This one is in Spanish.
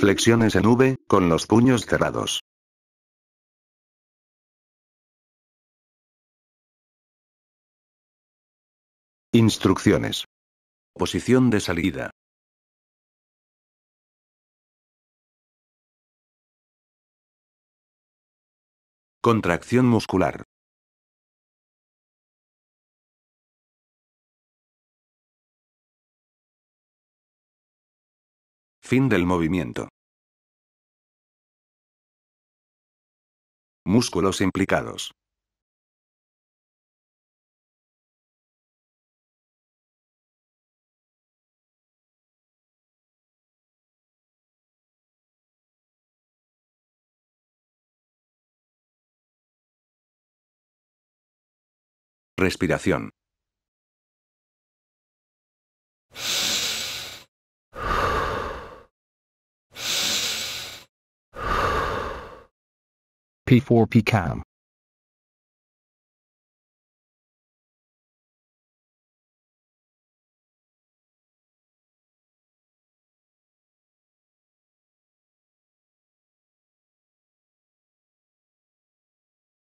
Flexiones en V, con los puños cerrados. Instrucciones. Posición de salida. Contracción muscular. Fin del movimiento. Músculos implicados. Respiración. P4 p cam.